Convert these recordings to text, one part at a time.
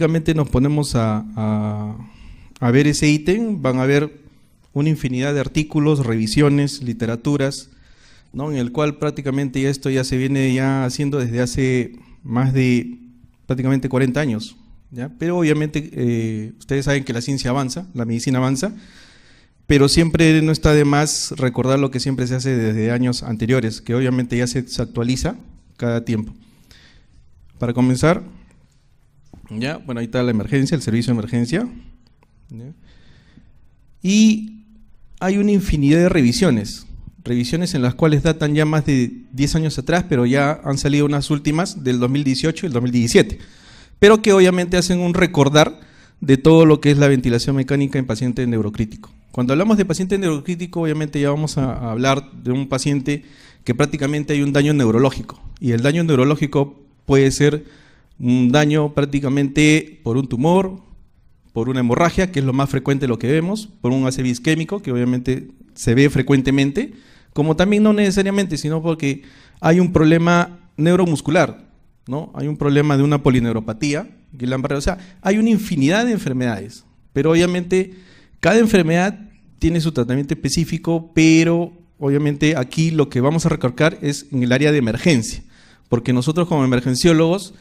prácticamente nos ponemos a, ver ese ítem, van a ver una infinidad de artículos, revisiones, literaturas, ¿no? en el cual prácticamente esto ya se viene ya haciendo desde hace más de prácticamente 40 años. ¿ya? Pero obviamente eh, ustedes saben que la ciencia avanza, la medicina avanza, pero siempre no está de más recordar lo que siempre se hace desde años anteriores, que obviamente ya se actualiza cada tiempo. Para comenzar, ¿Ya? Bueno, ahí está la emergencia, el servicio de emergencia. Y hay una infinidad de revisiones. Revisiones en las cuales datan ya más de 10 años atrás, pero ya han salido unas últimas del 2018 y el 2017. Pero que obviamente hacen un recordar de todo lo que es la ventilación mecánica en paciente neurocrítico. Cuando hablamos de paciente neurocrítico, obviamente ya vamos a hablar de un paciente que prácticamente hay un daño neurológico. Y el daño neurológico puede ser un daño prácticamente por un tumor, por una hemorragia, que es lo más frecuente lo que vemos, por un ácido isquémico, que obviamente se ve frecuentemente, como también no necesariamente, sino porque hay un problema neuromuscular, ¿no? Hay un problema de una polineuropatía, o sea, hay una infinidad de enfermedades, pero obviamente cada enfermedad tiene su tratamiento específico, pero obviamente aquí lo que vamos a recalcar es en el área de emergencia, porque nosotros como emergenciólogos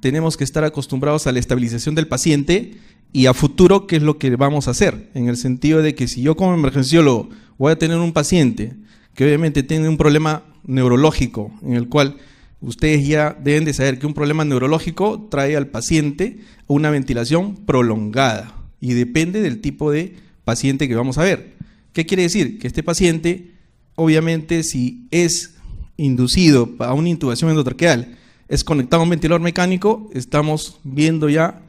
tenemos que estar acostumbrados a la estabilización del paciente y a futuro qué es lo que vamos a hacer, en el sentido de que si yo como emergenciólogo voy a tener un paciente que obviamente tiene un problema neurológico en el cual ustedes ya deben de saber que un problema neurológico trae al paciente una ventilación prolongada y depende del tipo de paciente que vamos a ver. ¿Qué quiere decir? Que este paciente, obviamente, si es inducido a una intubación endotraqueal es conectado a un ventilador mecánico, estamos viendo ya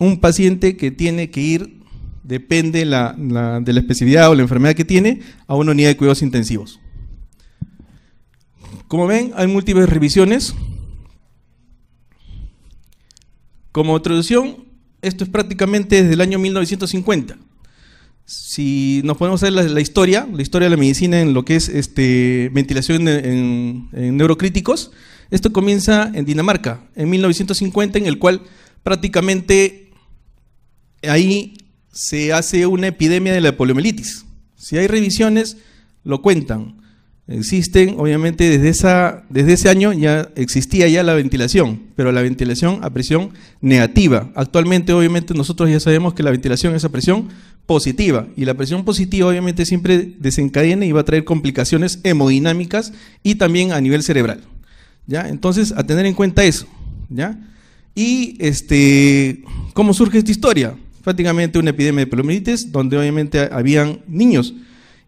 un paciente que tiene que ir, depende de la especificidad o la enfermedad que tiene, a una unidad de cuidados intensivos. Como ven, hay múltiples revisiones. Como traducción, esto es prácticamente desde el año 1950. Si nos podemos ver la, historia, la historia de la medicina en lo que es este, ventilación en neurocríticos, esto comienza en Dinamarca, en 1950, en el cual prácticamente ahí se hace una epidemia de la poliomielitis. Si hay revisiones, lo cuentan. Existen, obviamente, desde, desde ese año ya existía ya la ventilación, pero la ventilación a presión negativa. Actualmente, obviamente, nosotros ya sabemos que la ventilación es a presión positiva y la presión positiva, obviamente, siempre desencadena y va a traer complicaciones hemodinámicas y también a nivel cerebral. ¿Ya? Entonces, a tener en cuenta eso, ¿ya? Y, este, ¿cómo surge esta historia? Prácticamente una epidemia de poliomielitis, donde obviamente habían niños,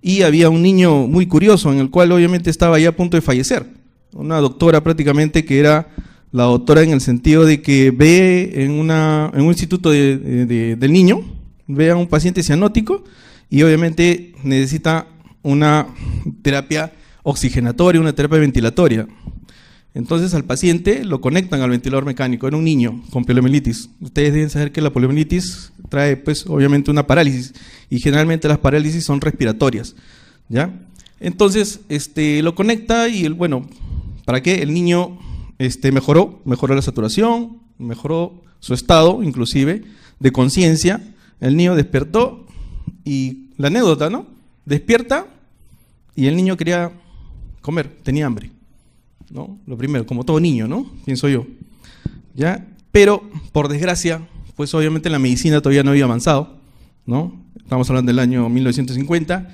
y había un niño muy curioso, en el cual obviamente estaba ya a punto de fallecer. Una doctora prácticamente que era la doctora en el sentido de que ve en, un instituto de, del niño, ve a un paciente cianótico y obviamente necesita una terapia oxigenatoria, una terapia ventilatoria. Entonces al paciente lo conectan al ventilador mecánico, era un niño con poliomielitis. Ustedes deben saber que la poliomielitis trae pues obviamente una parálisis y generalmente las parálisis son respiratorias, ¿ya? Entonces, este lo conecta y el, bueno, ¿para qué? El niño este mejoró, mejoró la saturación, mejoró su estado inclusive de conciencia, el niño despertó y la anécdota, ¿no? Despierta y el niño quería comer, tenía hambre. Lo primero, como todo niño, ¿no? Pienso yo. ¿Ya? Pero, por desgracia, pues obviamente la medicina todavía no había avanzado, ¿no? Estamos hablando del año 1950,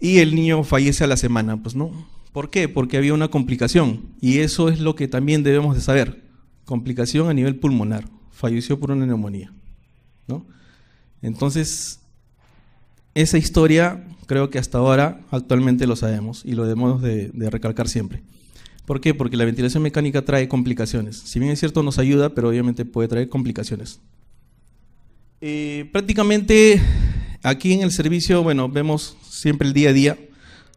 y el niño fallece a la semana, pues no. ¿Por qué? Porque había una complicación, y eso es lo que también debemos de saber, complicación a nivel pulmonar, falleció por una neumonía, Entonces, esa historia creo que hasta ahora actualmente lo sabemos y lo debemos de recalcar siempre. ¿Por qué? Porque la ventilación mecánica trae complicaciones. Si bien es cierto, nos ayuda, pero obviamente puede traer complicaciones. Eh, prácticamente aquí en el servicio, bueno, vemos siempre el día a día,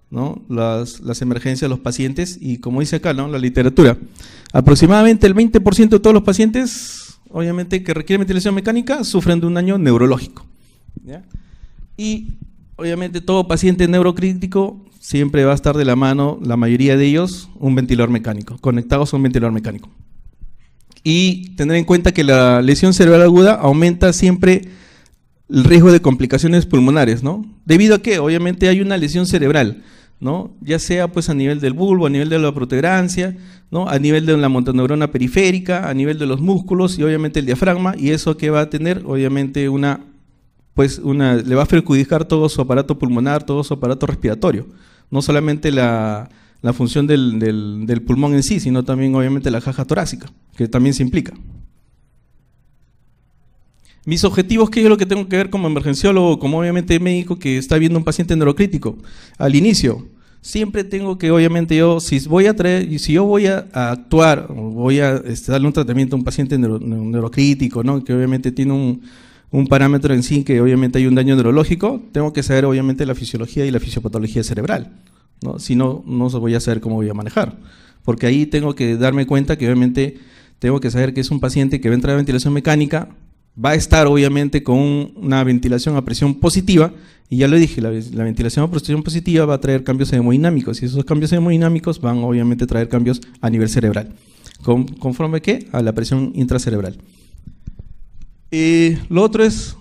¿no? Las, las emergencias, los pacientes, y como dice acá, ¿no? La literatura. Aproximadamente el 20% de todos los pacientes, obviamente, que requieren ventilación mecánica, sufren de un daño neurológico. ¿ya? Y obviamente todo paciente neurocrítico siempre va a estar de la mano, la mayoría de ellos, un ventilador mecánico, conectados a un ventilador mecánico. Y tener en cuenta que la lesión cerebral aguda aumenta siempre el riesgo de complicaciones pulmonares, ¿no? Debido a que obviamente hay una lesión cerebral, ¿no? Ya sea pues a nivel del bulbo, a nivel de la protuberancia, ¿no? A nivel de la motoneurona periférica, a nivel de los músculos y obviamente el diafragma y eso que va a tener obviamente una pues una le va a perjudicar todo su aparato pulmonar, todo su aparato respiratorio no solamente la, función del, del, pulmón en sí, sino también obviamente la caja torácica, que también se implica. Mis objetivos, que es lo que tengo que ver como emergenciólogo, como obviamente médico que está viendo un paciente neurocrítico, al inicio, siempre tengo que, obviamente, yo, si voy a si yo voy a, actuar, voy a este, darle un tratamiento a un paciente neurocrítico, que obviamente tiene un, un parámetro en sí que obviamente hay un daño neurológico, tengo que saber obviamente la fisiología y la fisiopatología cerebral. Si no, no voy a saber cómo voy a manejar. Porque ahí tengo que darme cuenta que obviamente tengo que saber que es un paciente que va a entrar a ventilación mecánica, va a estar obviamente con una ventilación a presión positiva, y ya lo dije, la, ventilación a presión positiva va a traer cambios hemodinámicos, y esos cambios hemodinámicos van obviamente a traer cambios a nivel cerebral, conforme que a la presión intracerebral. Y eh, lo otro es,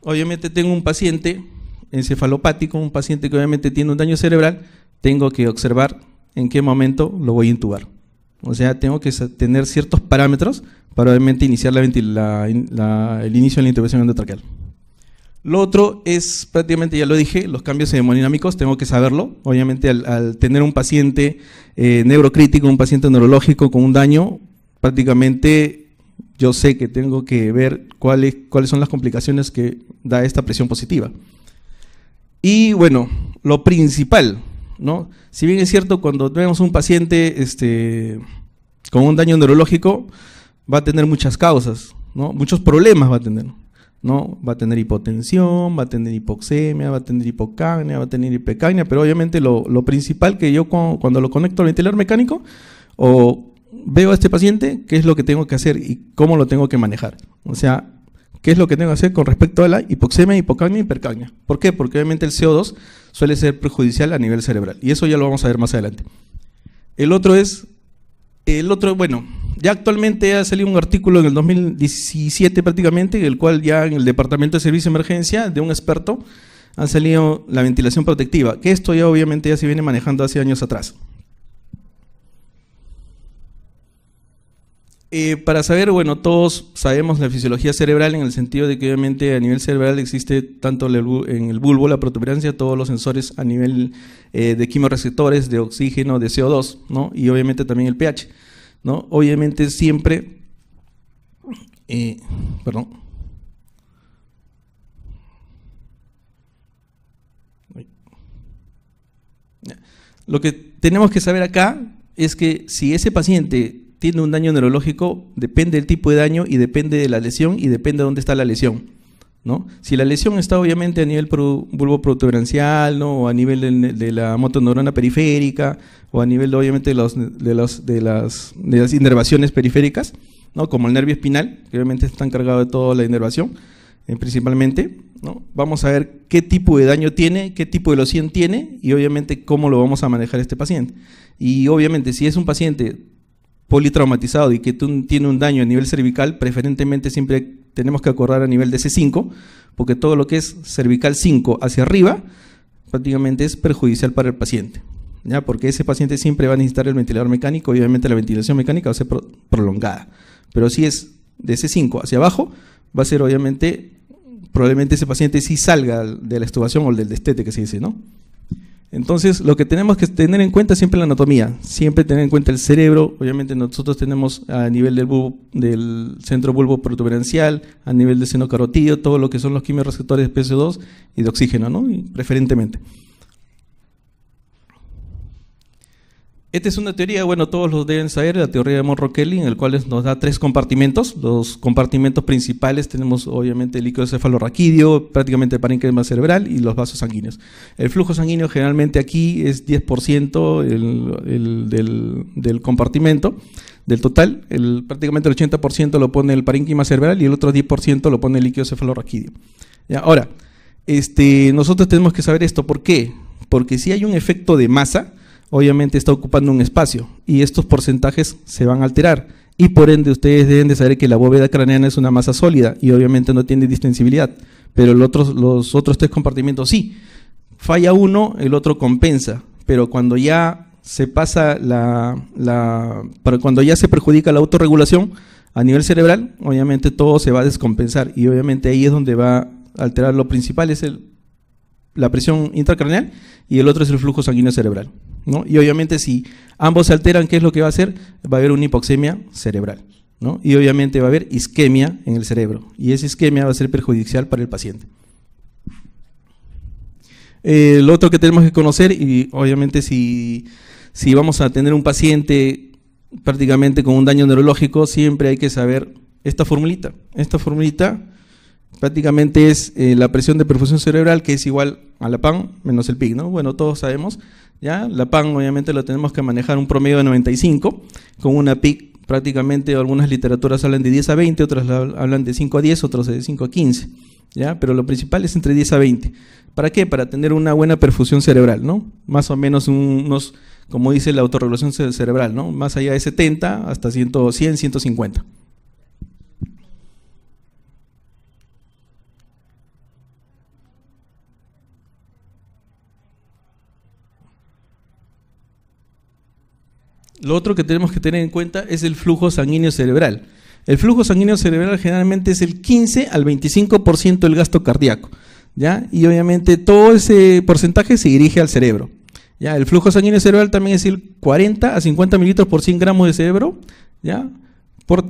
obviamente tengo un paciente encefalopático, un paciente que obviamente tiene un daño cerebral, tengo que observar en qué momento lo voy a intubar. O sea, tengo que tener ciertos parámetros para obviamente iniciar el inicio de la intubación endotraqueal. Lo otro es, prácticamente ya lo dije, los cambios hemodinámicos, tengo que saberlo. Obviamente al, tener un paciente eh, neurocrítico, un paciente neurológico con un daño, prácticamente yo sé que tengo que ver cuáles, cuáles son las complicaciones que da esta presión positiva. Y bueno, lo principal, ¿no? Si bien es cierto, cuando tenemos un paciente este, con un daño neurológico, va a tener muchas causas, ¿no? Muchos problemas va a tener, ¿no? Va a tener hipotensión, va a tener hipoxemia, va a tener hipocagnia, va a tener hipecagnia, pero obviamente lo, principal que yo cuando, cuando lo conecto al ventilador mecánico o veo a este paciente, qué es lo que tengo que hacer y cómo lo tengo que manejar. O sea, qué es lo que tengo que hacer con respecto a la hipoxemia, hipocamia y hipercamia? ¿Por qué? Porque obviamente el CO2 suele ser perjudicial a nivel cerebral. Y eso ya lo vamos a ver más adelante. El otro es, el otro, bueno, ya actualmente ha salido un artículo en el 2017 prácticamente, en el cual ya en el Departamento de Servicio de Emergencia de un experto han salido la ventilación protectiva, que esto ya obviamente ya se viene manejando hace años atrás. Eh, para saber, bueno, todos sabemos la fisiología cerebral en el sentido de que obviamente a nivel cerebral existe tanto en el bulbo, la protuberancia, todos los sensores a nivel eh, de quimioreceptores, de oxígeno, de CO2, ¿no? Y obviamente también el pH, ¿no? Obviamente siempre, eh, perdón. Lo que tenemos que saber acá es que si ese paciente tiene un daño neurológico, depende del tipo de daño y depende de la lesión y depende de dónde está la lesión. ¿no? Si la lesión está obviamente a nivel bulbo protuberancial ¿no? o a nivel de, la motoneurona periférica o a nivel obviamente de, las, de las inervaciones periféricas, ¿no? como el nervio espinal, que obviamente está encargado de toda la inervación eh, principalmente, ¿no? vamos a ver qué tipo de daño tiene, qué tipo de loción tiene y obviamente cómo lo vamos a manejar este paciente. Y obviamente si es un paciente politraumatizado y que tiene un daño a nivel cervical, preferentemente siempre tenemos que acordar a nivel de C5, porque todo lo que es cervical 5 hacia arriba prácticamente es perjudicial para el paciente, ¿ya? porque ese paciente siempre va a necesitar el ventilador mecánico y obviamente la ventilación mecánica va a ser prolongada. Pero si es de C5 hacia abajo, va a ser obviamente, probablemente ese paciente sí salga de la extubación o del destete que se dice, ¿no? Entonces, lo que tenemos que tener en cuenta es siempre la anatomía, siempre tener en cuenta el cerebro. Obviamente, nosotros tenemos a nivel del, centro bulbo protuberancial, a nivel del seno carotídeo, todo lo que son los quimiorreceptores de PCO2 y de oxígeno, ¿no? Y preferentemente. Esta es una teoría, bueno, todos los deben saber, la teoría de Monro kelly en el cual nos da tres compartimentos. Los compartimentos principales tenemos, obviamente, el líquido cefalorraquídeo, prácticamente el parénquima cerebral y los vasos sanguíneos. El flujo sanguíneo generalmente aquí es 10% del, compartimento, del total. El, prácticamente el 80% lo pone el parénquima cerebral y el otro 10% lo pone el líquido cefalorraquídeo. Ahora, este, nosotros tenemos que saber esto. ¿Por qué? Porque si hay un efecto de masa obviamente está ocupando un espacio y estos porcentajes se van a alterar. Y por ende ustedes deben de saber que la bóveda craneana es una masa sólida y obviamente no tiene distensibilidad, pero el otro, los otros tres compartimientos sí. Falla uno, el otro compensa, pero cuando ya se pasa la, la cuando ya se perjudica la autorregulación a nivel cerebral, obviamente todo se va a descompensar y obviamente ahí es donde va a alterar lo principal, es el la presión intracraneal y el otro es el flujo sanguíneo cerebral. ¿no? Y obviamente si ambos se alteran, ¿qué es lo que va a hacer? Va a haber una hipoxemia cerebral. ¿no? Y obviamente va a haber isquemia en el cerebro. Y esa isquemia va a ser perjudicial para el paciente. lo otro que tenemos que conocer, y obviamente si, si vamos a tener un paciente prácticamente con un daño neurológico, siempre hay que saber esta formulita. Esta formulita prácticamente es eh, la presión de perfusión cerebral que es igual a la PAN menos el PIC, ¿no? Bueno, todos sabemos, ¿ya? La PAN obviamente lo tenemos que manejar un promedio de 95, con una PIC prácticamente algunas literaturas hablan de 10 a 20, otras hablan de 5 a 10, otras de 5 a 15, ¿ya? Pero lo principal es entre 10 a 20. ¿Para qué? Para tener una buena perfusión cerebral, ¿no? Más o menos unos, como dice la autorregulación cerebral, ¿no? Más allá de 70 hasta 100 150. Lo otro que tenemos que tener en cuenta es el flujo sanguíneo cerebral. El flujo sanguíneo cerebral generalmente es el 15 al 25% del gasto cardíaco, Y obviamente todo ese porcentaje se dirige al cerebro. ¿ya? El flujo sanguíneo cerebral también es el 40 a 50 mililitros por 100 gramos de cerebro, ¿ya? Por,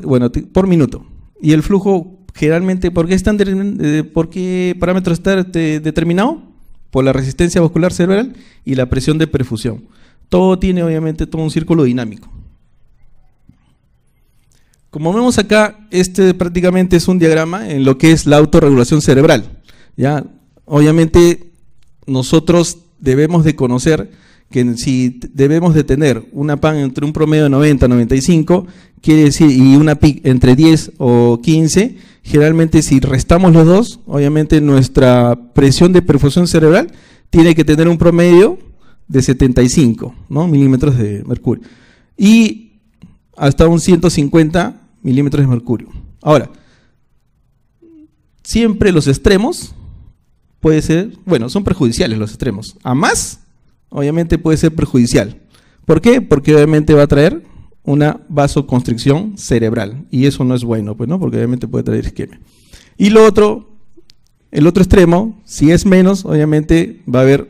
minuto. Y el flujo generalmente, ¿por qué, están eh, parámetro está determinado? Por la resistencia vascular cerebral y la presión de perfusión todo tiene obviamente todo un círculo dinámico. Como vemos acá, este prácticamente es un diagrama en lo que es la autorregulación cerebral. ¿ya? Obviamente nosotros debemos de conocer que si debemos de tener una PAN entre un promedio de 90 a 95, quiere decir, y una PIC entre 10 o 15, generalmente si restamos los dos, obviamente nuestra presión de perfusión cerebral tiene que tener un promedio de 75 milímetros de mercurio y hasta un 150 milímetros de mercurio. Ahora, siempre los extremos puede ser, bueno, son perjudiciales los extremos. A más, obviamente puede ser perjudicial. ¿Por qué? Porque obviamente va a traer una vasoconstricción cerebral y eso no es bueno, pues, ¿no? Porque obviamente puede traer esquema. Y lo otro, el otro extremo, si es menos, obviamente va a haber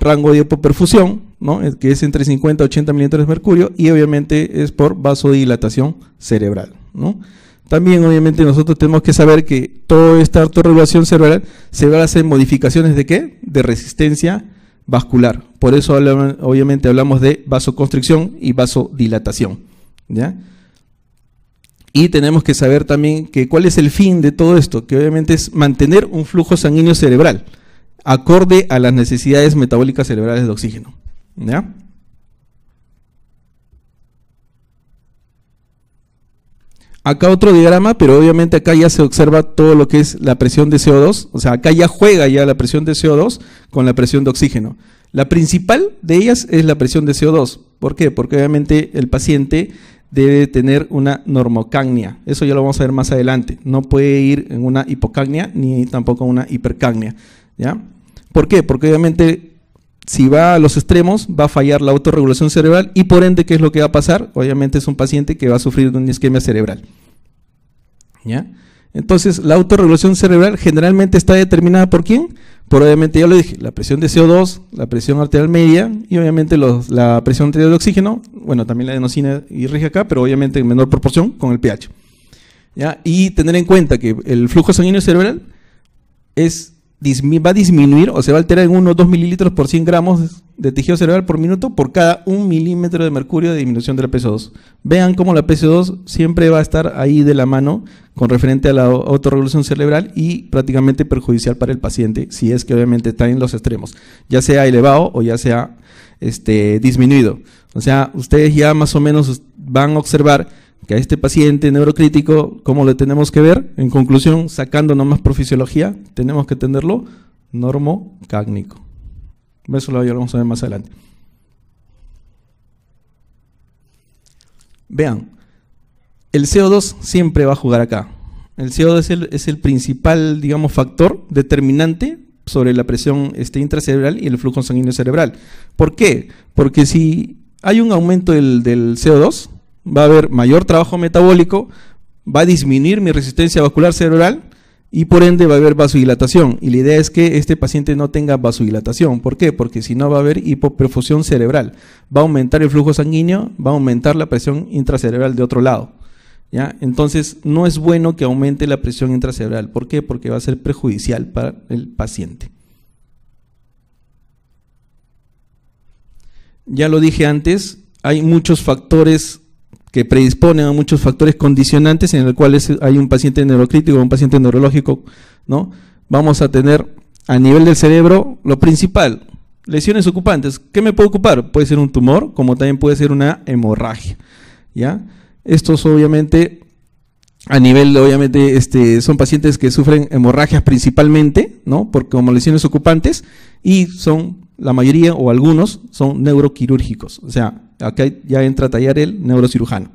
rango de hipoperfusión, ¿no? que es entre 50 y 80 milímetros de mercurio, y obviamente es por vasodilatación cerebral. ¿no? También, obviamente, nosotros tenemos que saber que toda esta autorregulación cerebral se va a hacer modificaciones de qué? De resistencia vascular. Por eso, obviamente, hablamos de vasoconstricción y vasodilatación. ¿ya? Y tenemos que saber también que cuál es el fin de todo esto, que obviamente es mantener un flujo sanguíneo cerebral acorde a las necesidades metabólicas cerebrales de oxígeno. Acá otro diagrama, pero obviamente acá ya se observa todo lo que es la presión de CO2, o sea, acá ya juega ya la presión de CO2 con la presión de oxígeno. La principal de ellas es la presión de CO2. ¿Por qué? Porque obviamente el paciente debe tener una normocagnia. Eso ya lo vamos a ver más adelante. No puede ir en una hipocagnia ni tampoco en una hipercagnia. ¿Ya? ¿Por qué? Porque obviamente si va a los extremos va a fallar la autorregulación cerebral y por ende, ¿qué es lo que va a pasar? Obviamente es un paciente que va a sufrir de un isquemia cerebral. ¿Ya? Entonces, la autorregulación cerebral generalmente está determinada por quién? Por obviamente, ya lo dije, la presión de CO2, la presión arterial media y obviamente la presión arterial de oxígeno, bueno, también la adenosina y rige acá, pero obviamente en menor proporción con el pH. Y tener en cuenta que el flujo sanguíneo cerebral es va a disminuir o se va a alterar en unos o 2 mililitros por 100 gramos de tejido cerebral por minuto por cada 1 milímetro de mercurio de disminución de la PCO2. Vean cómo la PCO2 siempre va a estar ahí de la mano con referente a la autorregulación cerebral y prácticamente perjudicial para el paciente si es que obviamente está en los extremos, ya sea elevado o ya sea este, disminuido. O sea, ustedes ya más o menos van a observar que a este paciente neurocrítico, ¿cómo lo tenemos que ver? En conclusión, sacando más por fisiología, tenemos que tenerlo normocágnico. Eso lo vamos a ver más adelante. Vean, el CO2 siempre va a jugar acá. El CO2 es el, principal, digamos, factor determinante sobre la presión este, intracerebral y el flujo sanguíneo cerebral. ¿Por qué? Porque si hay un aumento del CO2, va a haber mayor trabajo metabólico, va a disminuir mi resistencia vascular cerebral y por ende va a haber vasodilatación. Y la idea es que este paciente no tenga vasodilatación. ¿Por qué? Porque si no va a haber hipoperfusión cerebral. Va a aumentar el flujo sanguíneo, va a aumentar la presión intracerebral de otro lado. ¿ya? Entonces no es bueno que aumente la presión intracerebral. ¿Por qué? Porque va a ser perjudicial para el paciente. Ya lo dije antes, hay muchos factores que predisponen a muchos factores condicionantes en el cual hay un paciente neurocrítico, un paciente neurológico, ¿no? Vamos a tener a nivel del cerebro lo principal, lesiones ocupantes. ¿Qué me puede ocupar? Puede ser un tumor, como también puede ser una hemorragia, ¿ya? Estos obviamente a nivel obviamente este son pacientes que sufren hemorragias principalmente, ¿no? Porque como lesiones ocupantes y son la mayoría o algunos son neuroquirúrgicos, o sea, Acá ya entra a tallar el neurocirujano.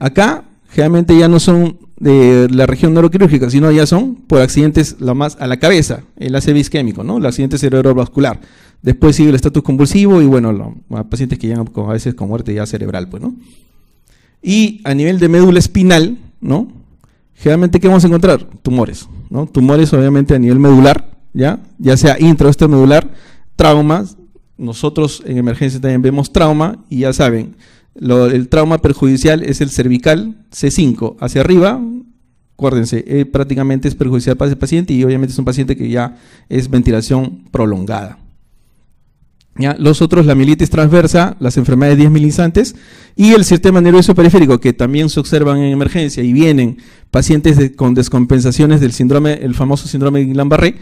Acá generalmente ya no son de la región neuroquirúrgica, sino ya son por accidentes la más a la cabeza, el ACV isquémico, ¿no? el accidente cerebrovascular. Después sigue el estatus convulsivo y bueno, los pacientes que llegan a veces con muerte ya cerebral, pues, Y a nivel de médula espinal, ¿no? Generalmente, ¿qué vamos a encontrar? Tumores, ¿no? Tumores obviamente a nivel medular, ¿ya? Ya sea intra traumas, nosotros en emergencia también vemos trauma y ya saben, el trauma perjudicial es el cervical C5 hacia arriba. Acuérdense, eh, prácticamente es perjudicial para ese paciente y obviamente es un paciente que ya es ventilación prolongada. ¿Ya? Los otros, la mielitis transversa, las enfermedades milisantes y el sistema nervioso periférico, que también se observan en emergencia y vienen pacientes con descompensaciones del síndrome, el famoso síndrome de Guillain-Barré,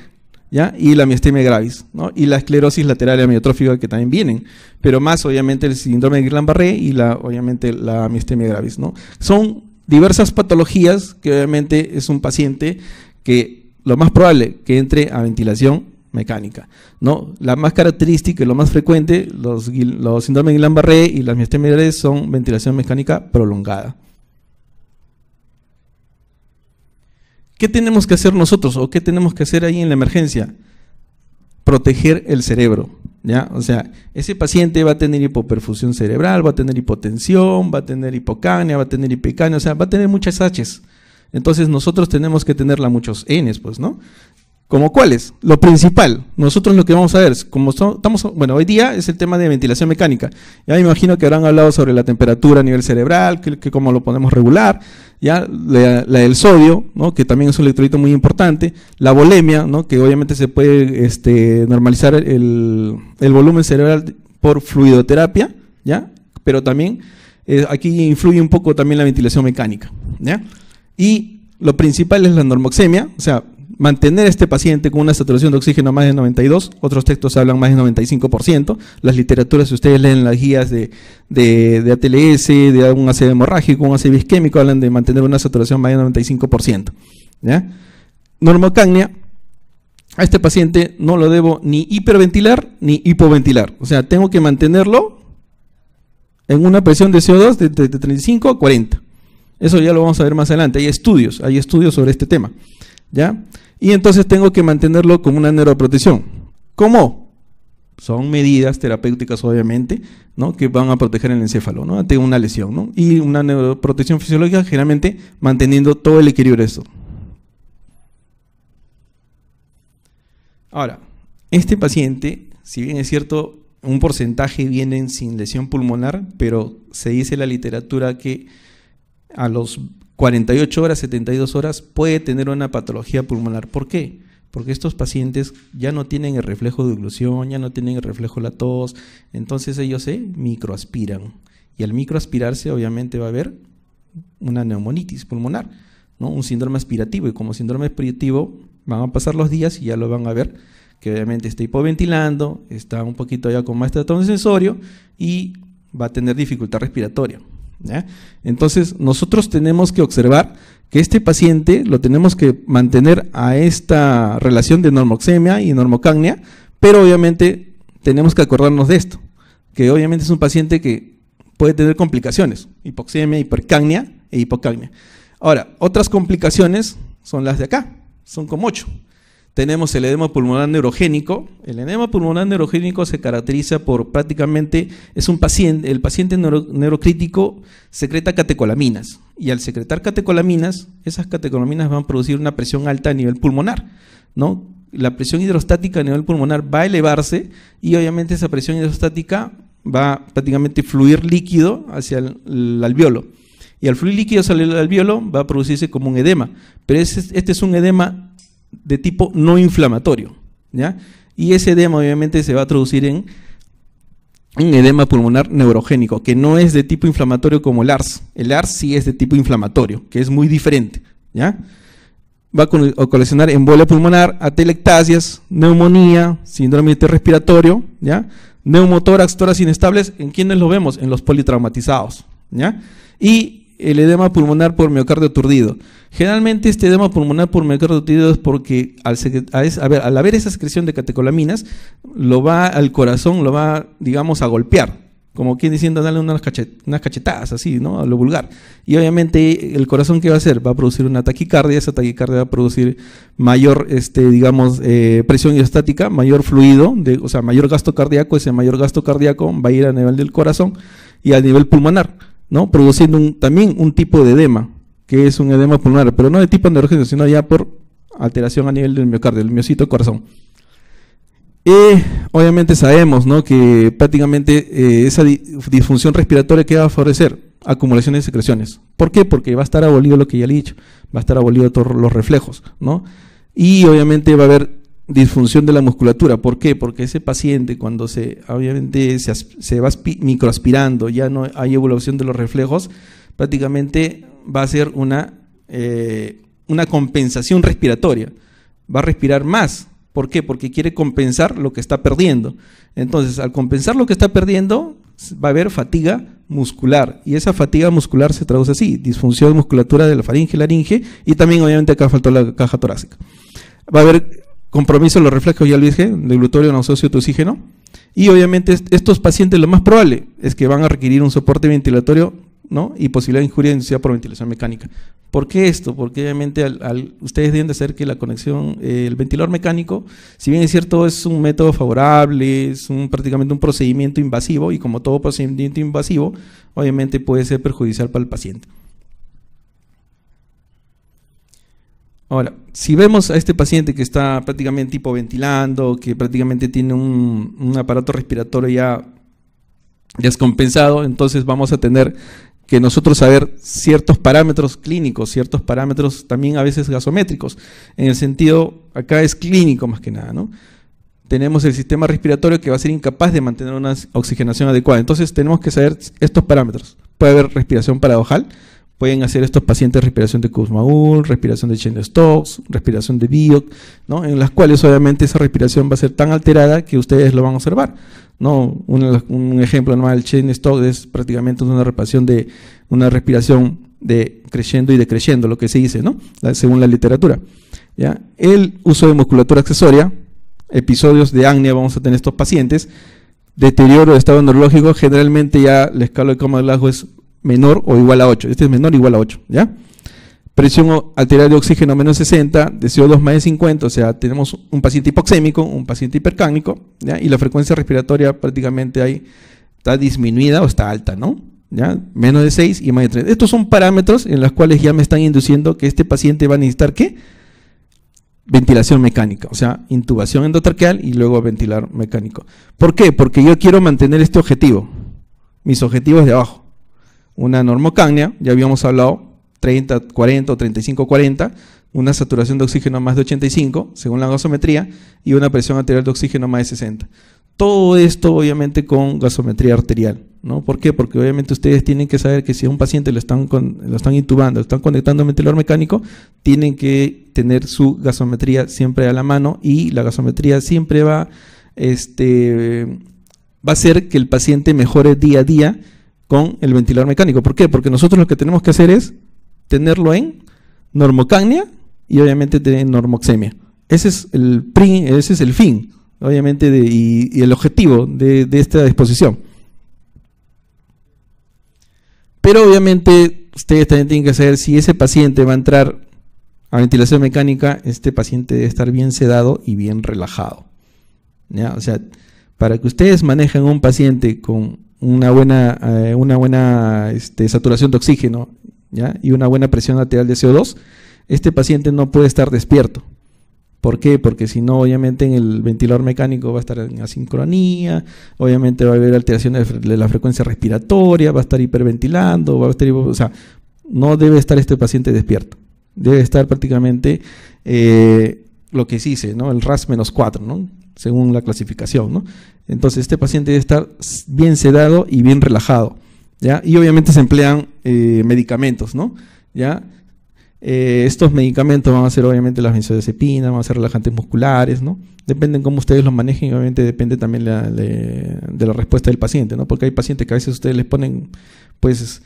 y la miastemia gravis, ¿no? y la esclerosis lateral amiotrófica que también vienen, pero más obviamente el síndrome de Guillain-Barré y la, obviamente la miastemia gravis. ¿no? Son diversas patologías que obviamente es un paciente que lo más probable que entre a ventilación mecánica. ¿no? La más característica y lo más frecuente, los, los síndromes de Guillain-Barré y la las gravis son ventilación mecánica prolongada. ¿Qué tenemos que hacer nosotros o qué tenemos que hacer ahí en la emergencia? Proteger el cerebro, ¿ya? O sea, ese paciente va a tener hipoperfusión cerebral, va a tener hipotensión, va a tener hipocania, va a tener hipicania, o sea, va a tener muchas H's. Entonces nosotros tenemos que tenerla muchos N's, pues, ¿no? Cómo cuáles? Lo principal, nosotros lo que vamos a ver, como estamos, bueno, hoy día es el tema de ventilación mecánica. Ya me imagino que habrán hablado sobre la temperatura a nivel cerebral, que, cómo lo podemos regular, ya la, del sodio, ¿no? que también es un electrolito muy importante, la volemia, ¿no? que obviamente se puede este, normalizar el, volumen cerebral por fluidoterapia, ¿ya? pero también eh, aquí influye un poco también la ventilación mecánica. ¿ya? Y lo principal es la normoxemia, o sea, mantener a este paciente con una saturación de oxígeno más de 92, otros textos hablan más de 95%, las literaturas, si ustedes leen las guías de, de ATLS, de un ácido hemorrágico, un ácido isquémico, hablan de mantener una saturación más de 95%. ¿ya? a este paciente no lo debo ni hiperventilar ni hipoventilar, o sea, tengo que mantenerlo en una presión de CO2 de, de 35 a 40. Eso ya lo vamos a ver más adelante. Hay estudios, hay estudios sobre este tema. ¿ya? Y entonces tengo que mantenerlo con una neuroprotección. ¿Cómo? Son medidas terapéuticas, obviamente, ¿no? Que van a proteger el encéfalo, ¿no? Ante una lesión, ¿no? Y una neuroprotección fisiológica, generalmente manteniendo todo el equilibrio de eso. Ahora, este paciente, si bien es cierto, un porcentaje vienen sin lesión pulmonar, pero se dice en la literatura que a los 48 horas, 72 horas, puede tener una patología pulmonar. ¿Por qué? Porque estos pacientes ya no tienen el reflejo de ilusión, ya no tienen el reflejo de la tos, entonces ellos se microaspiran. Y al microaspirarse obviamente va a haber una neumonitis pulmonar, ¿no? un síndrome aspirativo. Y como síndrome aspirativo van a pasar los días y ya lo van a ver que obviamente está hipoventilando, está un poquito ya con más tratamiento sensorio y va a tener dificultad respiratoria. Entonces, nosotros tenemos que observar que este paciente lo tenemos que mantener a esta relación de normoxemia y normocágnia, pero obviamente tenemos que acordarnos de esto, que obviamente es un paciente que puede tener complicaciones, hipoxemia, hipercágnia e hipocágnia. Ahora, otras complicaciones son las de acá, son como ocho tenemos el edema pulmonar neurogénico. El edema pulmonar neurogénico se caracteriza por prácticamente, es un paciente, el paciente neurocrítico secreta catecolaminas y al secretar catecolaminas, esas catecolaminas van a producir una presión alta a nivel pulmonar, ¿no? La presión hidrostática a nivel pulmonar va a elevarse y obviamente esa presión hidrostática va a prácticamente fluir líquido hacia el, albiolo, Y al fluir líquido hacia el alveolo va a producirse como un edema, pero este es un edema de tipo no inflamatorio. ¿ya? Y ese edema obviamente se va a traducir en un edema pulmonar neurogénico, que no es de tipo inflamatorio como el ARS. El ARS sí es de tipo inflamatorio, que es muy diferente. ¿ya? Va a coleccionar embolia pulmonar, atelectasias, neumonía, síndrome respiratorio, ¿ya? neumotórax, toras inestables. ¿En quiénes lo vemos? En los politraumatizados. ¿ya? Y el edema pulmonar por miocardio aturdido Generalmente este edema pulmonar por miocardio aturdido es porque al, haber esa secreción de catecolaminas, lo va al corazón, lo va, digamos, a golpear. Como quien diciendo, darle unas, cachetadas, así, ¿no? A lo vulgar. Y obviamente el corazón, ¿qué va a hacer? Va a producir una taquicardia, esa taquicardia va a producir mayor, este, digamos, eh, presión hidrostática, mayor fluido, o sea, mayor gasto cardíaco, ese mayor gasto cardíaco va a ir a nivel del corazón y a nivel pulmonar ¿no? Produciendo también un tipo de edema, que es un edema pulmonar, pero no de tipo neurogénico, sino ya por alteración a nivel del miocardio, del miocito corazón. y obviamente sabemos ¿no? que prácticamente eh, esa disfunción respiratoria que va a favorecer acumulaciones de secreciones. ¿Por qué? Porque va a estar abolido lo que ya le he dicho, va a estar abolido todos los reflejos, ¿no? Y obviamente va a haber disfunción de la musculatura. ¿Por qué? Porque ese paciente cuando se, obviamente, se, va microaspirando, ya no hay evolución de los reflejos, prácticamente va a ser una, eh, una compensación respiratoria. Va a respirar más. ¿Por qué? Porque quiere compensar lo que está perdiendo. Entonces, al compensar lo que está perdiendo, va a haber fatiga muscular. Y esa fatiga muscular se traduce así, disfunción musculatura de la faringe, laringe, y también obviamente acá faltó la caja torácica. Va a haber compromiso los reflejos, ya lo dije, de glutorio, tu oxígeno. Y obviamente estos pacientes lo más probable es que van a requerir un soporte ventilatorio ¿no? y posibilidad de injuria inducida por ventilación mecánica. ¿Por qué esto? Porque obviamente ustedes deben de hacer que la conexión, eh, el ventilador mecánico, si bien es cierto, es un método favorable, es un, prácticamente un procedimiento invasivo y como todo procedimiento invasivo, obviamente puede ser perjudicial para el paciente. Ahora, si vemos a este paciente que está prácticamente ventilando, que prácticamente tiene un, aparato respiratorio ya descompensado, entonces vamos a tener que nosotros saber ciertos parámetros clínicos, ciertos parámetros también a veces gasométricos. En el sentido, acá es clínico más que nada, ¿no? Tenemos el sistema respiratorio que va a ser incapaz de mantener una oxigenación adecuada. Entonces tenemos que saber estos parámetros. Puede haber respiración paradojal, Pueden hacer estos pacientes respiración de Kussmaul, respiración de cheyne stokes respiración de Bioc, ¿no? en las cuales obviamente esa respiración va a ser tan alterada que ustedes lo van a observar. ¿no? Un, ejemplo normal, el Chain stokes es prácticamente una respiración de una respiración de creciendo y decreciendo, lo que se dice, ¿no? según la literatura. ¿ya? El uso de musculatura accesoria, episodios de acnia vamos a tener estos pacientes, deterioro de estado neurológico, generalmente ya la escala de coma de es menor o igual a 8. Este es menor o igual a 8, ¿ya? Presión arterial de oxígeno menos 60, de CO2 más de 50, o sea, tenemos un paciente hipoxémico, un paciente hipercánico ¿ya? Y la frecuencia respiratoria prácticamente ahí está disminuida o está alta, ¿no? ¿Ya? Menos de 6 y más de 3. Estos son parámetros en los cuales ya me están induciendo que este paciente va a necesitar ¿qué? Ventilación mecánica, o sea, intubación endotraqueal y luego ventilar mecánico. ¿Por qué? Porque yo quiero mantener este objetivo, mis objetivos de abajo una normocagnia, ya habíamos hablado, 30, 40 o 35, 40, una saturación de oxígeno más de 85, según la gasometría, y una presión arterial de oxígeno más de 60. Todo esto obviamente con gasometría arterial, ¿no? ¿Por qué? Porque obviamente ustedes tienen que saber que si a un paciente lo están, lo están intubando, lo están conectando a ventilador mecánico, tienen que tener su gasometría siempre a la mano y la gasometría siempre va, este, va a hacer que el paciente mejore día a día con el ventilador mecánico. ¿Por qué? Porque nosotros lo que tenemos que hacer es tenerlo en normocagnia y obviamente en normoxemia. Ese es el, ese es el fin, obviamente, y, el objetivo de, esta disposición. Pero obviamente ustedes también tienen que saber si ese paciente va a entrar a ventilación mecánica, este paciente debe estar bien sedado y bien relajado. O sea, para que ustedes manejen un paciente con una buena, eh, una buena este, saturación de oxígeno ¿ya? y una buena presión lateral de CO2, este paciente no puede estar despierto. ¿Por qué? Porque si no, obviamente en el ventilador mecánico va a estar en asincronía, obviamente va a haber alteraciones de la frecuencia respiratoria, va a estar hiperventilando, va a estar, o sea, no debe estar este paciente despierto. Debe estar prácticamente eh, lo que se dice, ¿no? El RAS menos 4, ¿no? según la clasificación. ¿no? Entonces, este paciente debe estar bien sedado y bien relajado. ¿ya? Y obviamente se emplean eh, medicamentos. ¿no? ¿ya? Eh, estos medicamentos van a ser obviamente las benzodiazepinas, van a ser relajantes musculares, ¿no? Dependen cómo ustedes los manejen y obviamente depende también de la respuesta del paciente, ¿no? Porque hay pacientes que a veces ustedes les ponen, pues,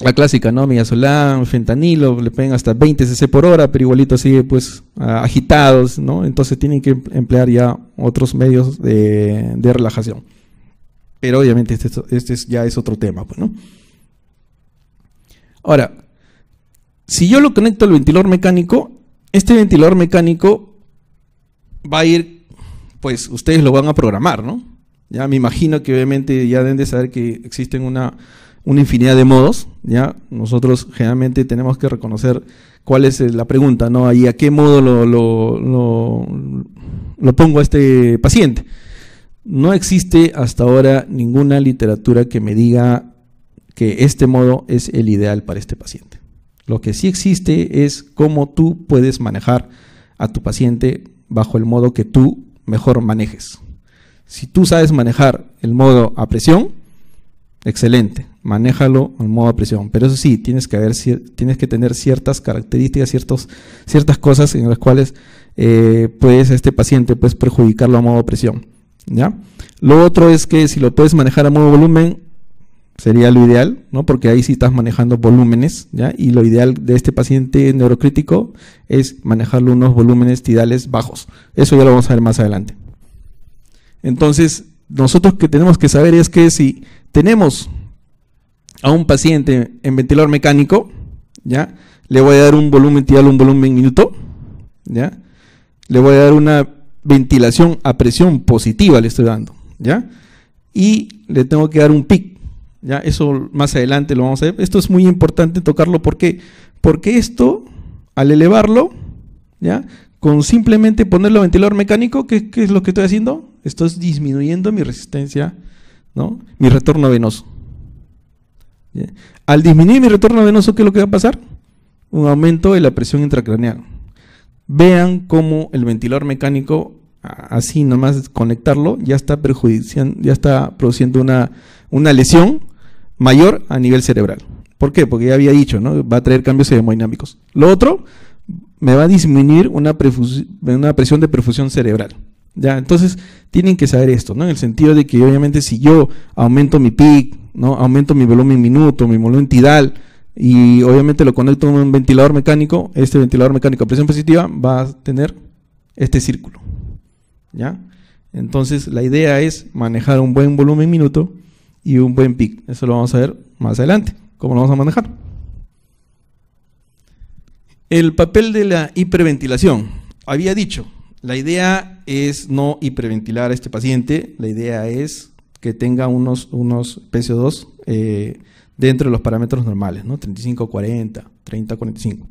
la clásica, ¿no? Midazolam, fentanilo, le pegan hasta 20 cc por hora, pero igualito sigue pues agitados, ¿no? Entonces tienen que emplear ya otros medios de, relajación. Pero obviamente este, este, es, ya es otro tema, pues, ¿no? Ahora, si yo lo conecto al ventilador mecánico, este ventilador mecánico va a ir, pues ustedes lo van a programar, ¿no? Ya me imagino que obviamente ya deben de saber que existen una una infinidad de modos, ¿ya? Nosotros generalmente tenemos que reconocer cuál es eh, la pregunta, ¿no? ahí a qué modo lo, lo, lo, lo pongo a este paciente. No existe hasta ahora ninguna literatura que me diga que este modo es el ideal para este paciente. Lo que sí existe es cómo tú puedes manejar a tu paciente bajo el modo que tú mejor manejes. Si tú sabes manejar el modo a presión, Excelente, manéjalo en modo de presión. Pero eso sí, tienes que, tienes que tener ciertas características, ciertas cosas en las cuales eh, puedes a este paciente pues perjudicarlo a modo de presión. ¿ya? Lo otro es que si lo puedes manejar a modo volumen, sería lo ideal, ¿no? porque ahí sí estás manejando volúmenes, ¿ya? y lo ideal de este paciente neurocrítico es manejarlo unos volúmenes tidales bajos. Eso ya lo vamos a ver más adelante. Entonces, nosotros que tenemos que saber es que si tenemos a un paciente en ventilador mecánico, ¿ya? Le voy a dar un volumen tidal, un volumen minuto, ¿ya? Le voy a dar una ventilación a presión positiva, le estoy dando, ¿ya? Y le tengo que dar un pic, ¿ya? Eso más adelante lo vamos a ver. Esto es muy importante tocarlo, ¿por qué? Porque esto, al elevarlo, ¿ya? Con simplemente ponerlo a ventilador mecánico, ¿qué, ¿qué es lo que estoy haciendo? Estoy disminuyendo mi resistencia ¿no? Mi retorno venoso. Al disminuir mi retorno venoso, ¿qué es lo que va a pasar? Un aumento de la presión intracraneal. Vean cómo el ventilador mecánico, así nomás conectarlo, ya está perjudiciando, ya está produciendo una, lesión mayor a nivel cerebral. ¿Por qué? Porque ya había dicho, ¿no? Va a traer cambios hemodinámicos. Lo otro, me va a disminuir una presión de perfusión cerebral. Entonces, tienen que saber esto, ¿no? En el sentido de que obviamente si yo aumento mi pic, ¿no? Aumento mi volumen minuto, mi volumen tidal, y obviamente lo conecto a un ventilador mecánico, este ventilador mecánico a presión positiva va a tener este círculo, ¿ya? Entonces, la idea es manejar un buen volumen minuto y un buen pic. Eso lo vamos a ver más adelante, cómo lo vamos a manejar. El papel de la hiperventilación. Había dicho, la idea es no hiperventilar a este paciente, la idea es que tenga unos, unos PCO2 eh, dentro de los parámetros normales, ¿no? 35, 40, 30, 45.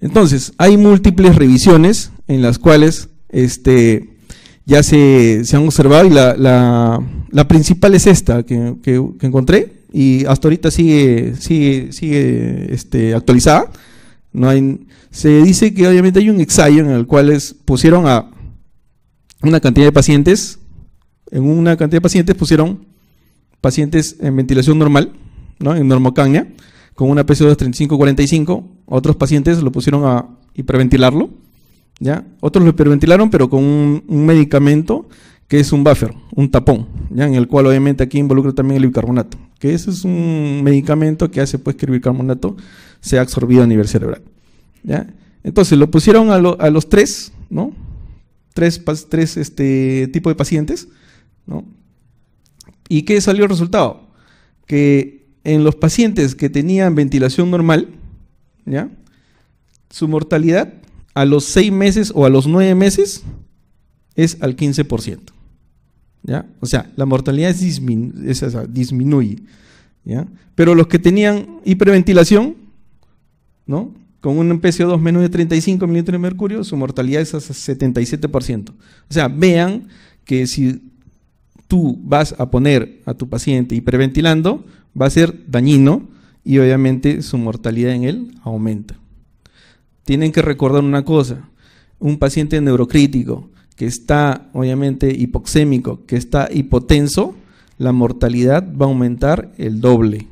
Entonces, hay múltiples revisiones en las cuales este, ya se, se han observado y la, la, principal es esta que, encontré y hasta ahorita sigue, sigue, sigue este, actualizada no hay, se dice que obviamente hay un ensayo en el cual pusieron a una cantidad de pacientes, en una cantidad de pacientes pusieron pacientes en ventilación normal, ¿no? en normocagnia, con una pco 35 3545, otros pacientes lo pusieron a hiperventilarlo, ¿ya? otros lo hiperventilaron pero con un medicamento que es un buffer, un tapón, ¿ya? en el cual obviamente aquí involucra también el bicarbonato, que ese es un medicamento que hace pues que el bicarbonato sea absorbido a nivel cerebral. ¿ya? Entonces lo pusieron a, los tres, ¿no? Tres, tres este, tipo de pacientes, ¿Y qué salió el resultado? Que en los pacientes que tenían ventilación normal, ¿ya? Su mortalidad a los seis meses o a los nueve meses es al 15%. O sea, la mortalidad disminuye. Pero los que tenían hiperventilación, con un PCO2 menos de 35 mililitros de mercurio, su mortalidad es hasta 77%. O sea, vean que si tú vas a poner a tu paciente hiperventilando, va a ser dañino y obviamente su mortalidad en él aumenta. Tienen que recordar una cosa, un paciente neurocrítico que está obviamente hipoxémico, que está hipotenso, la mortalidad va a aumentar el doble,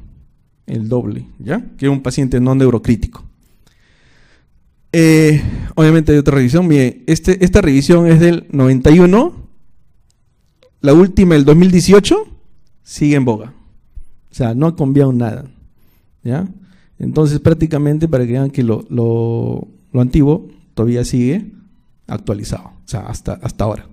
el doble, ¿ya? Que un paciente no neurocrítico. Eh, obviamente hay otra revisión, bien, este, esta revisión es del 91, la última el 2018, sigue en boga. O sea, no ha cambiado nada, ¿ya? Entonces prácticamente para que vean que lo, lo antiguo todavía sigue, actualizado, o sea, hasta, hasta ahora.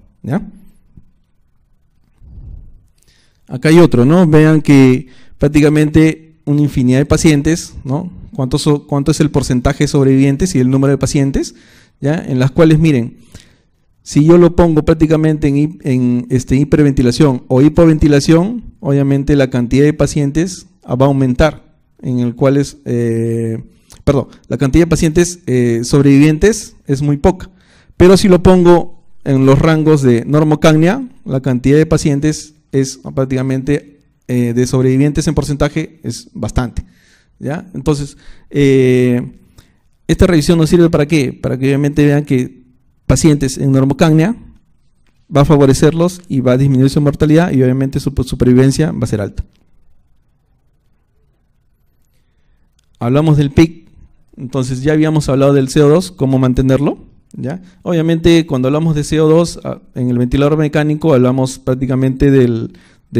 Acá hay otro, ¿no? Vean que prácticamente una infinidad de pacientes, ¿no? ¿Cuánto, cuánto es el porcentaje de sobrevivientes y el número de pacientes? ¿Ya? En las cuales, miren, si yo lo pongo prácticamente en, este, hiperventilación o hipoventilación, obviamente la cantidad de pacientes va a aumentar, en el cual es, eh, perdón, la cantidad de pacientes eh, sobrevivientes es muy poca. Pero si lo pongo en los rangos de normocagnia, la cantidad de pacientes es prácticamente eh, de sobrevivientes en porcentaje es bastante. ¿ya? Entonces, eh, esta revisión nos sirve para qué? Para que obviamente vean que pacientes en normocagnia va a favorecerlos y va a disminuir su mortalidad y obviamente su supervivencia va a ser alta. Hablamos del PIC, entonces ya habíamos hablado del CO2, cómo mantenerlo. Obviamente cuando hablamos de CO2 ah, en el ventilador mecánico hablamos prácticamente de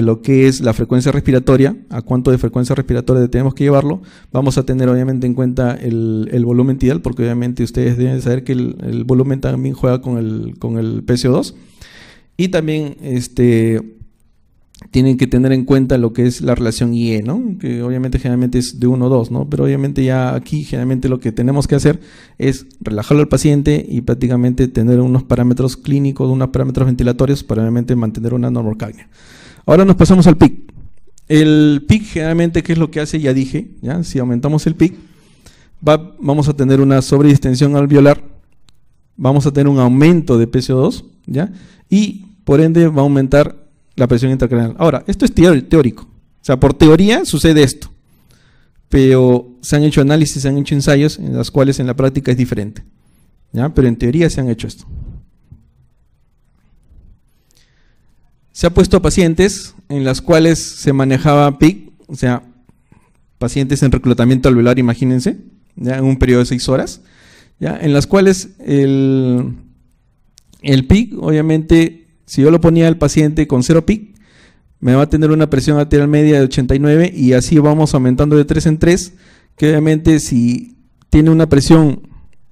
lo que es la frecuencia respiratoria, a cuánto de frecuencia respiratoria tenemos que llevarlo. Vamos a tener obviamente en cuenta el, volumen tidal, porque obviamente ustedes deben saber que el, volumen también juega con el, con el PCO2. Y también este, tienen que tener en cuenta lo que es la relación IE, ¿no? Que obviamente generalmente es de 1 o 2, ¿no? Pero obviamente ya aquí generalmente lo que tenemos que hacer es relajarlo al paciente y prácticamente tener unos parámetros clínicos, unos parámetros ventilatorios para obviamente mantener una normocagnia. Ahora nos pasamos al PIC. El PIC generalmente, ¿qué es lo que hace? Ya dije, ¿ya? Si aumentamos el PIC, vamos a tener una sobredistensión alveolar, vamos a tener un aumento de PCO2, ¿ya? Y por ende va a aumentar la presión intracraneal. Ahora, esto es teórico. O sea, por teoría sucede esto. Pero se han hecho análisis, se han hecho ensayos en las cuales en la práctica es diferente. Pero en teoría se han hecho esto. Se ha puesto a pacientes en las cuales se manejaba PIC, o sea, pacientes en reclutamiento alveolar, imagínense, ¿ya? en un periodo de seis horas, en las cuales el, el PIC obviamente si yo lo ponía al paciente con 0 pic, me va a tener una presión arterial media de 89 y así vamos aumentando de 3 en 3, que obviamente si tiene una presión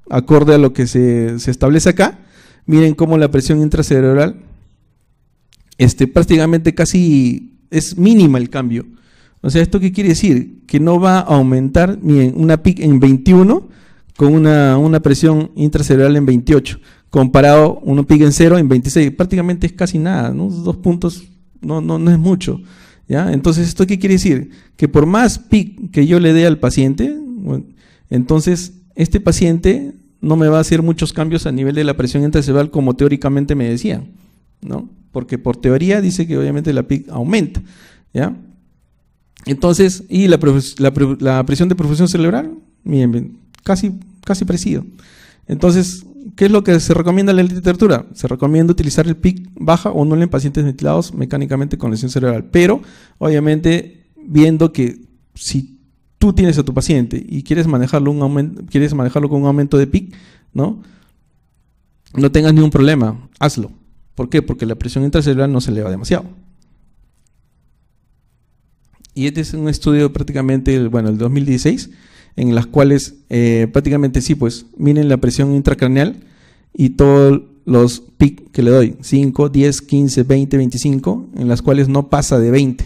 acorde a lo que se, establece acá, miren cómo la presión intracerebral este, prácticamente casi es mínima el cambio. O sea, ¿esto qué quiere decir? Que no va a aumentar miren, una PIC en 21 con una, una presión intracerebral en 28 comparado uno pica en 0 en 26, prácticamente es casi nada, ¿no? dos puntos no, no, es mucho. ¿ya? Entonces, ¿esto qué quiere decir? Que por más PIC que yo le dé al paciente, entonces este paciente no me va a hacer muchos cambios a nivel de la presión intracerebral como teóricamente me decía, ¿no? Porque por teoría dice que obviamente la PIC aumenta, ¿ya? Entonces, y la, presión de profusión cerebral, miren, casi, casi parecido. Entonces, ¿Qué es lo que se recomienda en la literatura? Se recomienda utilizar el PIC baja o nula en pacientes ventilados mecánicamente con lesión cerebral, pero obviamente viendo que si tú tienes a tu paciente y quieres manejarlo, un quieres manejarlo con un aumento de PIC, ¿no? no tengas ningún problema, hazlo. ¿Por qué? Porque la presión intracerebral no se eleva demasiado. Y este es un estudio prácticamente, bueno, el 2016, en las cuales eh, prácticamente sí, pues miren la presión intracraneal y todos los pic que le doy, 5, 10, 15, 20, 25, en las cuales no pasa de 20.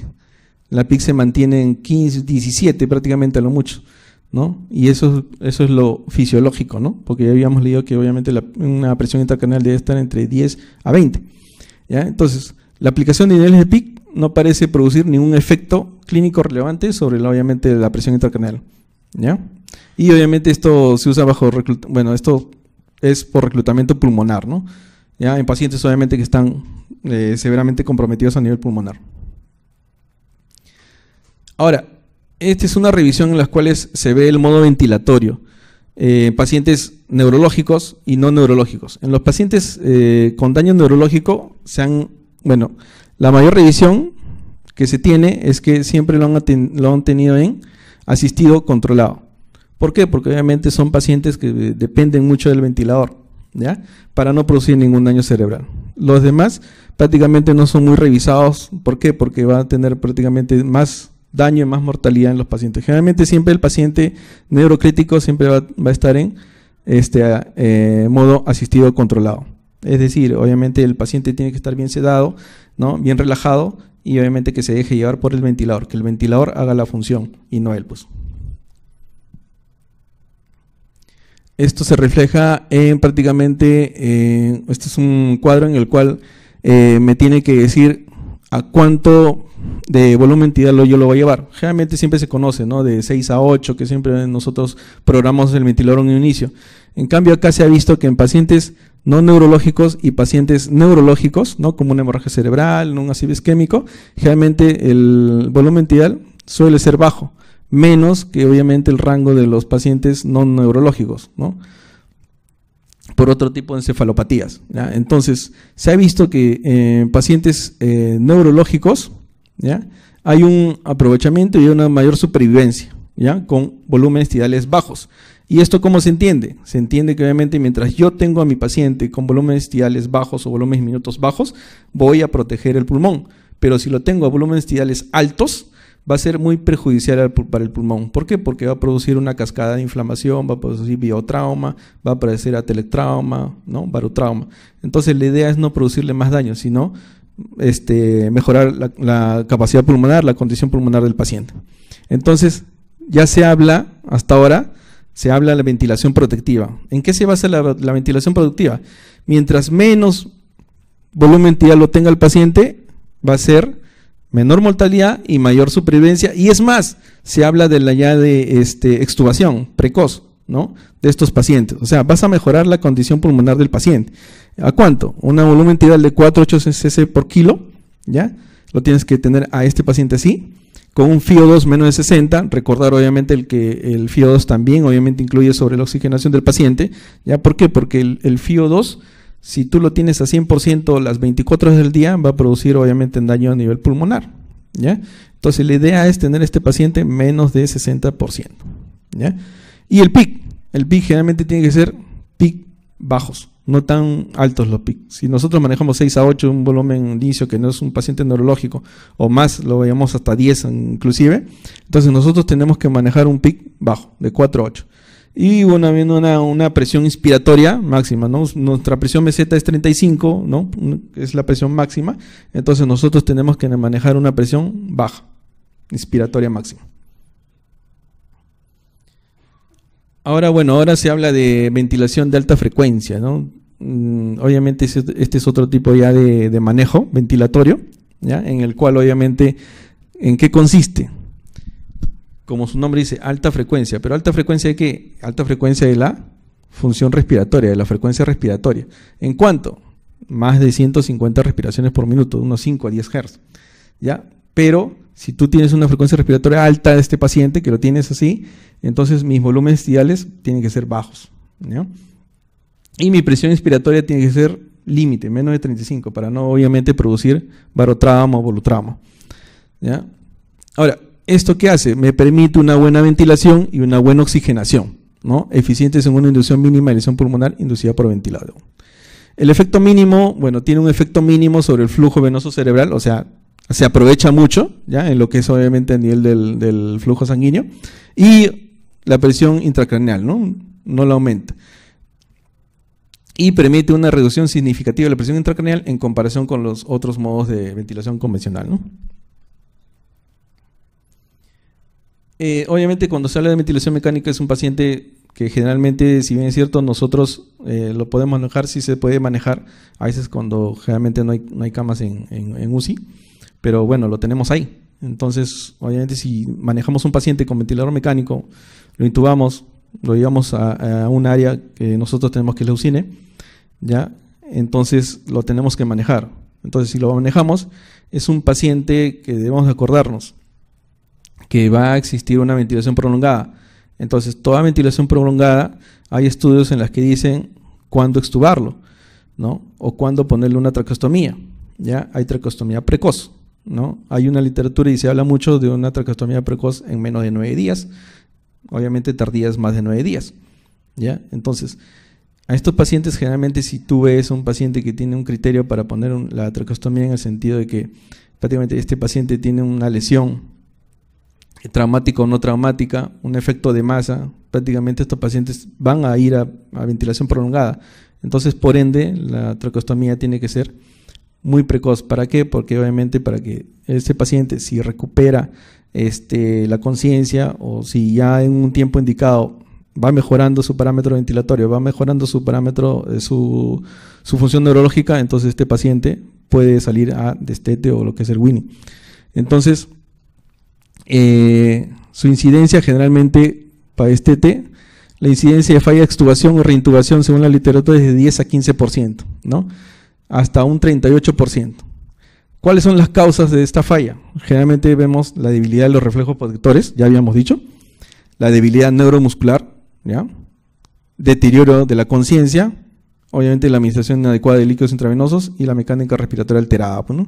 La pic se mantiene en 15, 17 prácticamente a lo mucho, ¿no? Y eso, eso es lo fisiológico, ¿no? Porque ya habíamos leído que obviamente la, una presión intracraneal debe estar entre 10 a 20, ¿ya? Entonces, la aplicación de niveles de pic no parece producir ningún efecto clínico relevante sobre, obviamente, la presión intracraneal. ¿Ya? Y obviamente esto se usa bajo bueno, esto es por reclutamiento pulmonar, ¿no? ¿Ya? En pacientes obviamente que están eh, severamente comprometidos a nivel pulmonar. Ahora, esta es una revisión en las cuales se ve el modo ventilatorio eh, en pacientes neurológicos y no neurológicos. En los pacientes eh, con daño neurológico se han, bueno, la mayor revisión que se tiene es que siempre lo lo han tenido en asistido controlado. ¿Por qué? Porque obviamente son pacientes que eh, dependen mucho del ventilador, ¿ya? Para no producir ningún daño cerebral. Los demás prácticamente no son muy revisados. ¿Por qué? Porque van a tener prácticamente más daño y más mortalidad en los pacientes. Generalmente siempre el paciente neurocrítico siempre va, a estar en este eh, modo asistido controlado. Es decir, obviamente el paciente tiene que estar bien sedado, ¿no? bien relajado, y obviamente que se deje llevar por el ventilador, que el ventilador haga la función y no él pues. Esto se refleja en prácticamente, eh, este es un cuadro en el cual eh, me tiene que decir a cuánto de volumen tidal yo lo voy a llevar. Generalmente siempre se conoce, ¿no? De 6 a 8, que siempre nosotros programamos el ventilador en un inicio. En cambio, acá se ha visto que en pacientes no neurológicos y pacientes neurológicos, ¿no? como una hemorragia cerebral, un ácido isquémico, generalmente el volumen tidal suele ser bajo, menos que obviamente el rango de los pacientes no neurológicos, ¿no? por otro tipo de encefalopatías. Entonces, se ha visto que en eh, pacientes eh, neurológicos hay un aprovechamiento y una mayor supervivencia. ¿ya? Con volúmenes tidales bajos. ¿Y esto cómo se entiende? Se entiende que obviamente mientras yo tengo a mi paciente con volúmenes tidales bajos o volúmenes minutos bajos, voy a proteger el pulmón. Pero si lo tengo a volúmenes tidales altos, va a ser muy perjudicial para el pulmón. ¿Por qué? Porque va a producir una cascada de inflamación, va a producir biotrauma, va a producir ateletrauma, ¿no? barotrauma. Entonces la idea es no producirle más daño, sino este, mejorar la capacidad pulmonar, la condición pulmonar del paciente. Entonces, ya se habla hasta ahora, se habla de la ventilación protectiva. ¿En qué se basa la, ventilación productiva? Mientras menos volumen lo tenga el paciente, va a ser menor mortalidad y mayor supervivencia. Y es más, se habla de la ya de este, extubación precoz, ¿no? De estos pacientes. O sea, vas a mejorar la condición pulmonar del paciente. ¿A cuánto? Una volumen tidal de 4,8 cc por kilo, ¿ya? Lo tienes que tener a este paciente así con un FIO2 menos de 60, recordar obviamente el que el FIO2 también obviamente incluye sobre la oxigenación del paciente, ¿ya? ¿Por qué? Porque el, FIO2, si tú lo tienes a 100% las 24 horas del día, va a producir obviamente daño a nivel pulmonar, ¿ya? Entonces la idea es tener este paciente menos de 60%, ¿ya? Y el PIC, el PIC generalmente tiene que ser bajos, no tan altos los PIC. Si nosotros manejamos 6 a 8, un volumen inicio que no es un paciente neurológico, o más, lo veíamos hasta 10 inclusive, entonces nosotros tenemos que manejar un pic bajo, de 4 a 8. Y bueno, habiendo una, presión inspiratoria máxima, Nuestra presión meseta es 35, ¿no? Es la presión máxima. Entonces nosotros tenemos que manejar una presión baja, inspiratoria máxima. Ahora, bueno, ahora se habla de ventilación de alta frecuencia, ¿no? Mm, obviamente este es otro tipo ya de, de manejo ventilatorio, ¿ya? En el cual obviamente, ¿en qué consiste? Como su nombre dice, alta frecuencia, pero alta frecuencia de qué? Alta frecuencia de la función respiratoria, de la frecuencia respiratoria. ¿En cuánto? Más de 150 respiraciones por minuto, unos 5 a 10 Hz, ¿ya? Pero si tú tienes una frecuencia respiratoria alta de este paciente, que lo tienes así, entonces mis volúmenes estiales tienen que ser bajos. Y mi presión inspiratoria tiene que ser límite, menos de 35, para no obviamente producir barotrauma o volutrauma. Ahora, ¿esto qué hace? Me permite una buena ventilación y una buena oxigenación, ¿no? eficientes en una inducción mínima de lesión pulmonar inducida por ventilador. El efecto mínimo, bueno, tiene un efecto mínimo sobre el flujo venoso cerebral, o sea, se aprovecha mucho, ya, en lo que es obviamente a nivel del, flujo sanguíneo, y la presión intracraneal, ¿no? No la aumenta. Y permite una reducción significativa de la presión intracraneal en comparación con los otros modos de ventilación convencional, ¿no? Eh, obviamente cuando se habla de ventilación mecánica es un paciente que generalmente, si bien es cierto, nosotros eh, lo podemos manejar, si se puede manejar, a veces cuando generalmente no hay, camas en, en UCI pero bueno, lo tenemos ahí. Entonces, obviamente, si manejamos un paciente con ventilador mecánico, lo intubamos, lo llevamos a, un área que nosotros tenemos que es ¿ya? Entonces lo tenemos que manejar. Entonces, si lo manejamos, es un paciente que debemos acordarnos que va a existir una ventilación prolongada. Entonces, toda ventilación prolongada, hay estudios en las que dicen cuándo extubarlo, ¿no? O cuándo ponerle una tracostomía, ¿ya? Hay tracostomía precoz, ¿no? Hay una literatura y se habla mucho de una tracostomía precoz en menos de nueve días. Obviamente tardías es más de nueve días. ¿ya? Entonces, a estos pacientes generalmente si tú ves un paciente que tiene un criterio para poner la tracostomía en el sentido de que prácticamente este paciente tiene una lesión traumática o no traumática, un efecto de masa, prácticamente estos pacientes van a ir a, ventilación prolongada. Entonces, por ende, la tracostomía tiene que ser muy precoz. ¿Para qué? Porque obviamente para que este paciente, si recupera este, la conciencia o si ya en un tiempo indicado va mejorando su parámetro ventilatorio, va mejorando su parámetro, eh, su, su función neurológica, entonces este paciente puede salir a destete o lo que es el Winnie. Entonces, eh, su incidencia generalmente para destete, la incidencia de falla de extubación o reintubación según la literatura es de 10 a 15%, ¿no? hasta un 38%. ¿Cuáles son las causas de esta falla? Generalmente vemos la debilidad de los reflejos protectores, ya habíamos dicho, la debilidad neuromuscular, ¿ya? deterioro de la conciencia, obviamente la administración inadecuada de líquidos intravenosos y la mecánica respiratoria alterada. El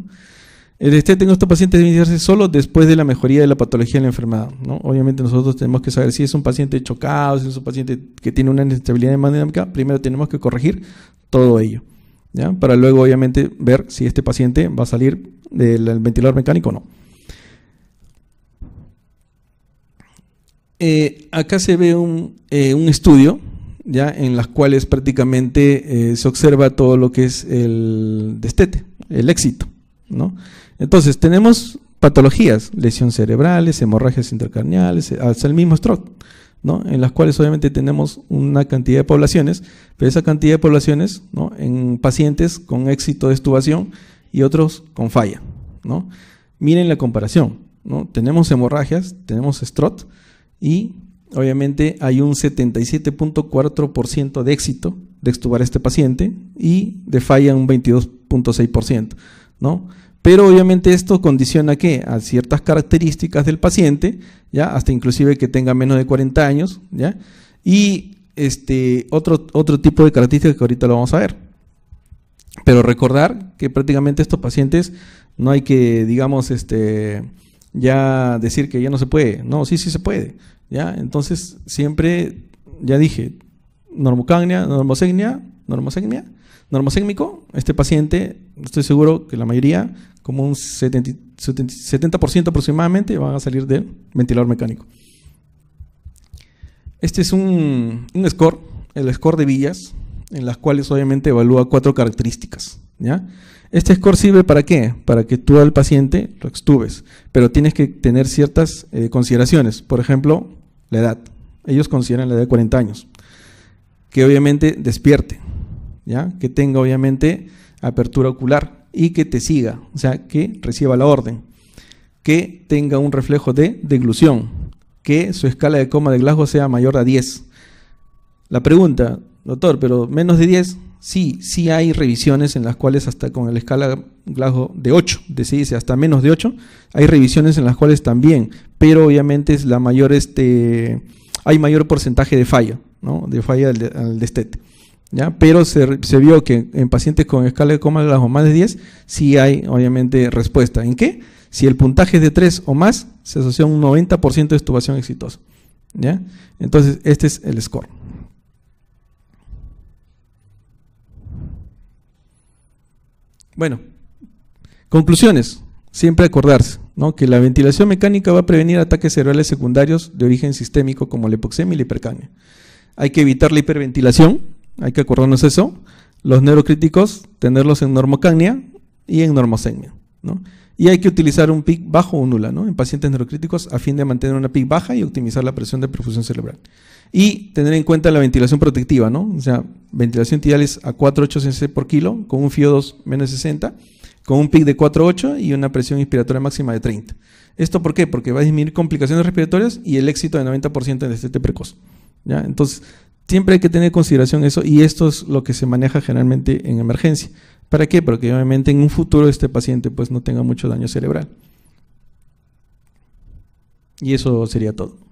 pues, este tengo estos paciente de iniciarse solo después de la mejoría de la patología de la enfermedad. Obviamente nosotros tenemos que saber si es un paciente chocado, si es un paciente que tiene una inestabilidad hemodinámica, primero tenemos que corregir todo ello para luego obviamente ver si este paciente va a salir del ventilador mecánico o no. Eh, acá se ve un, eh, un, estudio en las cuales prácticamente eh, se observa todo lo que es el destete, el éxito. Entonces tenemos patologías, lesiones cerebrales, hemorragias intercarniales, hasta el mismo stroke en las cuales obviamente tenemos una cantidad de poblaciones, pero esa cantidad de poblaciones ¿no? en pacientes con éxito de estubación y otros con falla. ¿no? Miren la comparación, ¿no? tenemos hemorragias, tenemos strot y obviamente hay un 77.4% de éxito de extubar a este paciente y de falla un 22.6%. ¿no? Pero obviamente esto condiciona que a ciertas características del paciente, ya hasta inclusive que tenga menos de 40 años, ya y este otro otro tipo de características que ahorita lo vamos a ver. Pero recordar que prácticamente estos pacientes no hay que digamos este ya decir que ya no se puede, no, sí sí se puede, ya entonces siempre ya dije normocagnia, normosegnia, normosegnia normosémico, este paciente, estoy seguro que la mayoría, como un 70%, aproximadamente, van a salir del ventilador mecánico. Este es un, score, el score de Villas, en las cuales obviamente evalúa cuatro características. ¿ya? Este score sirve para qué? Para que tú al paciente lo extubes, pero tienes que tener ciertas eh, consideraciones. Por ejemplo, la edad. Ellos consideran la edad de 40 años, que obviamente despierte que tenga obviamente apertura ocular y que te siga, o sea, que reciba la orden, que tenga un reflejo de deglución, que su escala de coma de Glasgow sea mayor a 10. La pregunta, doctor, pero menos de 10, sí, sí hay revisiones en las cuales hasta con la escala Glasgow de 8, dice hasta menos de 8, hay revisiones en las cuales también, pero obviamente es la mayor este, hay mayor porcentaje de falla, ¿no? De falla del pero se, vio que en pacientes con escala de coma o más de 10, sí hay obviamente respuesta. ¿En qué? Si el puntaje es de 3 o más, se asocia a un 90% de estubación exitosa. Entonces, este es el score. Bueno, conclusiones. Siempre acordarse que la ventilación mecánica va a prevenir ataques cerebrales secundarios de origen sistémico como la hipoxemia y la hipercamia. Hay que evitar la hiperventilación, hay que acordarnos eso. Los neurocríticos, tenerlos en normocagnia y en normosegnia. ¿no? Y hay que utilizar un PIC bajo o nula ¿no? en pacientes neurocríticos a fin de mantener una PIC baja y optimizar la presión de perfusión cerebral. Y tener en cuenta la ventilación protectiva, ¿no? o sea, ventilación tibial es a 4,8 cc por kilo con un FIO2 menos 60, con un PIC de 4,8 y una presión inspiratoria máxima de 30. ¿Esto por qué? Porque va a disminuir complicaciones respiratorias y el éxito de 90% en el estete precoz. ¿ya? Entonces, Siempre hay que tener en consideración eso y esto es lo que se maneja generalmente en emergencia. ¿Para qué? Porque obviamente en un futuro este paciente pues no tenga mucho daño cerebral. Y eso sería todo.